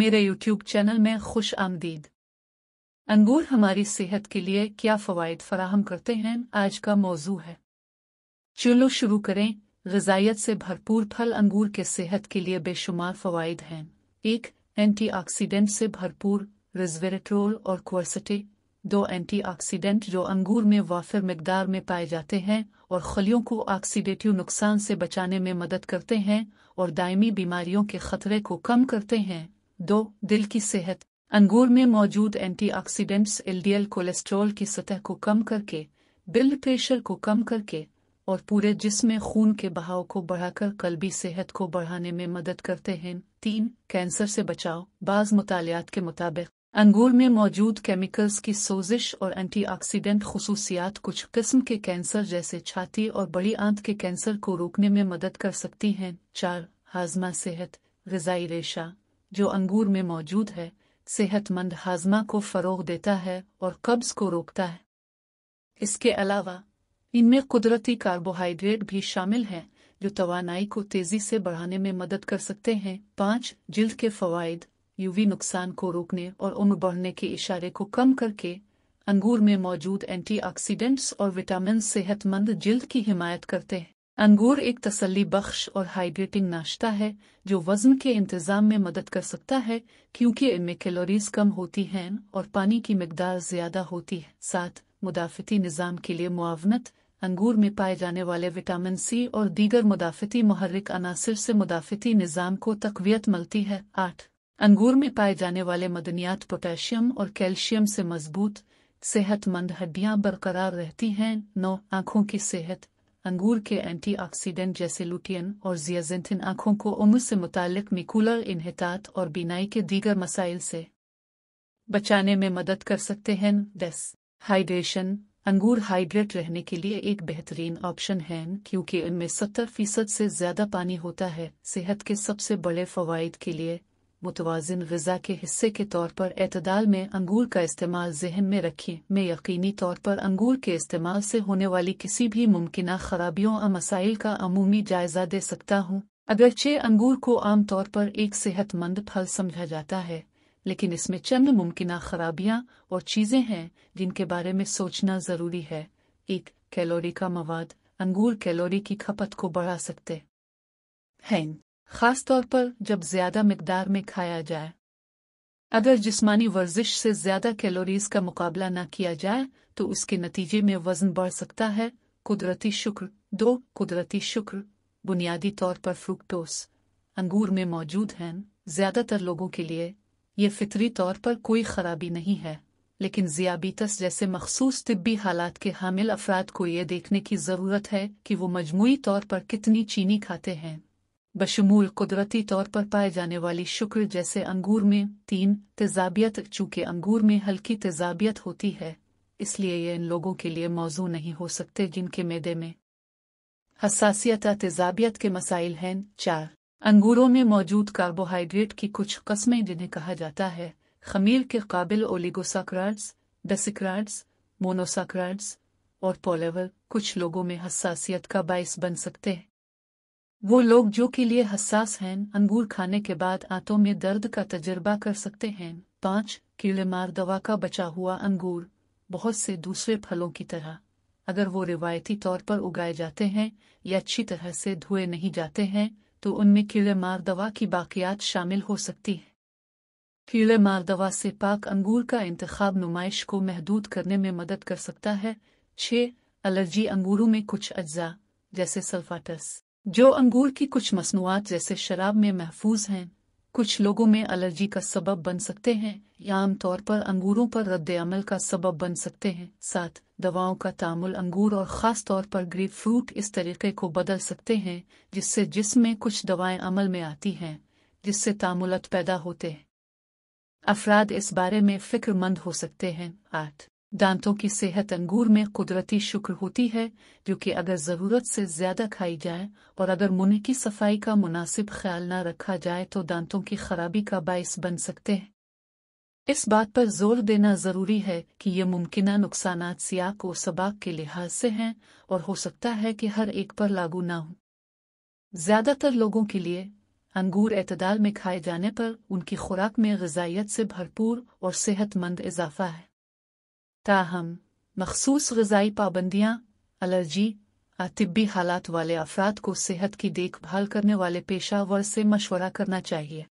मेरे YouTube channel में खुश आमदीद अंगूर हमारी सेहत के लिए क्या फ़वाद फराहम करते हैं आज का मौजू है चलो शुरू करें गज़ाइत से भरपूर फल अंगूर के सेहत के लिए बेशुमार फ़वाद हैं एक एंटीऑक्सीडेंट से भरपूर रिजवेरेट्रोल और क्वर्सटे दो एंटीऑक्सीडेंट जो अंगूर में वाफिर मकदार में पाए जाते हैं और खलियों को ऑक्सीडेटिव नुकसान से बचाने में मदद करते हैं और दायमी बीमारियों के खतरे को कम करते हैं दो दिल की सेहत अंगूर में मौजूद एंटीऑक्सीडेंट्स एलडीएल कोलेस्ट्रॉल की सतह को कम करके ब्लड प्रेशर को कम करके और पूरे जिसमे खून के बहाव को बढ़ाकर कल्बी सेहत को बढ़ाने में मदद करते हैं तीन कैंसर से बचाव बाज मुतालियात के मुताबिक अंगूर में मौजूद केमिकल्स की सोजिश और एंटीऑक्सीडेंट खसूसियात कुछ किस्म के कैंसर जैसे छाती और बड़ी आंत के कैंसर को रोकने में मदद कर सकती हैं चार हाजमा सेहत गजाई रेशा जो अंगूर में मौजूद है सेहतमंद हाजमा को फ़रोग देता है और कब्ज़ को रोकता है इसके अलावा इनमें कुदरती कार्बोहाइड्रेट भी शामिल हैं जो तोानाई को तेज़ी से बढ़ाने में मदद कर सकते हैं पांच जिल्द के फवायद यूवी नुकसान को रोकने और उम्र बढ़ने के इशारे को कम करके अंगूर में मौजूद एंटीऑक्सीडेंट्स और विटामिन सेहतमंद जिल्द की हिमायत करते हैं अंगूर एक तसल्ली बख्श और हाइड्रेटिंग नाश्ता है जो वज़न के इंतज़ाम में मदद कर सकता है क्योंकि इनमें कैलोरीज कम होती हैं और पानी की मकदार ज़्यादा होती है साथ मुदाफ़ती निज़ाम के लिए मुआवनत अंगूर में पाए जाने वाले विटामिन सी और दीगर मुदाफ़ती महरिक अनासर से मुदाफ़ती निज़ाम को तकवीत मिलती है आठ अंगूर में पाए जाने वाले मदनियात पोटेशियम और कैल्शियम से मजबूत सेहतमंद हड्डियां बरकरार रहती हैं नौ आँखों की सेहत अंगूर के एंटीऑक्सीडेंट जैसे लुटियन और जियाजेंथिन आंखों को उम्र से मुतालिक मिकुलर इनहतात और बीनाई के दीगर मसाइल से बचाने में मदद कर सकते हैं दस हाइड्रेशन अंगूर हाइड्रेट रहने के लिए एक बेहतरीन ऑप्शन है क्योंकि इनमें सत्तर फीसद से ज्यादा पानी होता है सेहत के सबसे बड़े फवायद के लिए मुतवाजन गज़ा के हिस्से के तौर पर अतदाल में अंगूर का इस्तेमाल जहन में रखें मैं यकीनी तौर पर अंगूर के इस्तेमाल से होने वाली किसी भी मुमकिन खराबियों और मसाइल का अमूमी जायजा दे सकता हूँ अगरचे अंगूर को आम तौर पर एक सेहतमंद फल समझा जाता है लेकिन इसमें चंद मुमकिन खराबियाँ और चीज़ें हैं जिनके बारे में सोचना ज़रूरी है एक कैलोरी का मवाद अंगूर कैलोरी की खपत को बढ़ा सकते हैं खास तौर पर जब ज़्यादा मकदार में खाया जाए अगर जिस्मानी वर्जिश से ज़्यादा कैलोरीज का मुकाबला न किया जाए तो उसके नतीजे में वज़न बढ़ सकता है कुदरती शुक्र दो कुदरती शुक्र बुनियादी तौर पर फ्रूक्टोस अंगूर में मौजूद हैं ज़्यादातर लोगों के लिए ये फितरी तौर पर कोई खराबी नहीं है लेकिन जियाबीतस जैसे मखसूस तिब्बी हालात के हामिल अफराद को ये देखने की ज़रूरत है कि वो मजमू तौर पर कितनी चीनी खाते हैं बशमूल कुदरती तौर पर पाए जाने वाली शुक्र जैसे अंगूर में तीन तेजाबियत चूंकि अंगूर में हल्की तेजाबियत होती है इसलिए ये इन लोगों के लिए मौजू नहीं हो सकते जिनके मैदे में हसासियत तेजाबियत के मसाइल हैं चार अंगूरों में मौजूद कार्बोहाइड्रेट की कुछ कस्में जिन्हें कहा जाता है खमीर के काबिल ओलिगोसाक्राड्स डेसिक्राड्स मोनोसाक्राड्स और पोलेवल कुछ लोगों में हसासियत का बायस बन सकते हैं वो लोग जो के लिए हसास हैं अंगूर खाने के बाद आंतों में दर्द का तजर्बा कर सकते हैं पाँच मार दवा का बचा हुआ अंगूर बहुत से दूसरे फलों की तरह अगर वो रिवायती तौर पर उगाए जाते हैं या अच्छी तरह से धोए नहीं जाते हैं तो उनमें मार दवा की बाकियात शामिल हो सकती है मार दवा से पाक अंगूर का इंतखब नुमाइश को महदूद करने में मदद कर सकता है छः एलर्जी अंगूरों में कुछ अज्जा जैसे सल्फाटस जो अंगूर की कुछ मसनूआत जैसे शराब में महफूज हैं कुछ लोगों में एलर्जी का सबब बन सकते हैं या आमतौर पर अंगूरों पर रद्द अमल का सबब बन सकते हैं साथ दवाओं का तामुल अंगूर और ख़ास तौर पर ग्रेप फ्रूट इस तरीके को बदल सकते हैं जिससे जिसमें कुछ दवाएं अमल में आती हैं जिससे तामुलत पैदा होते हैं अफराद इस बारे में फ़िक्रमंद हो सकते हैं आठ दांतों की सेहत अंगूर में कुदरती शुक्र होती है जो कि अगर ज़रूरत से ज़्यादा खाई जाए और अगर मुंह की सफाई का मुनासिब ख्याल न रखा जाए तो दांतों की खराबी का बायस बन सकते हैं इस बात पर जोर देना ज़रूरी है कि ये मुमकिन नुकसान सियाक और सबाक के लिहाज से हैं और हो सकता है कि हर एक पर लागू न हो ज़्यादातर लोगों के लिए अंगूर एतदाल में खाए जाने पर उनकी खुराक में गजाइत से भरपूर और सेहतमंद इजाफा है ताहम मखसूस गजाई पाबंदियाँ एलर्जी अतिबी हालात वाले अफराद को सेहत की देखभाल करने वाले पेशा वर से मशवरा करना चाहिए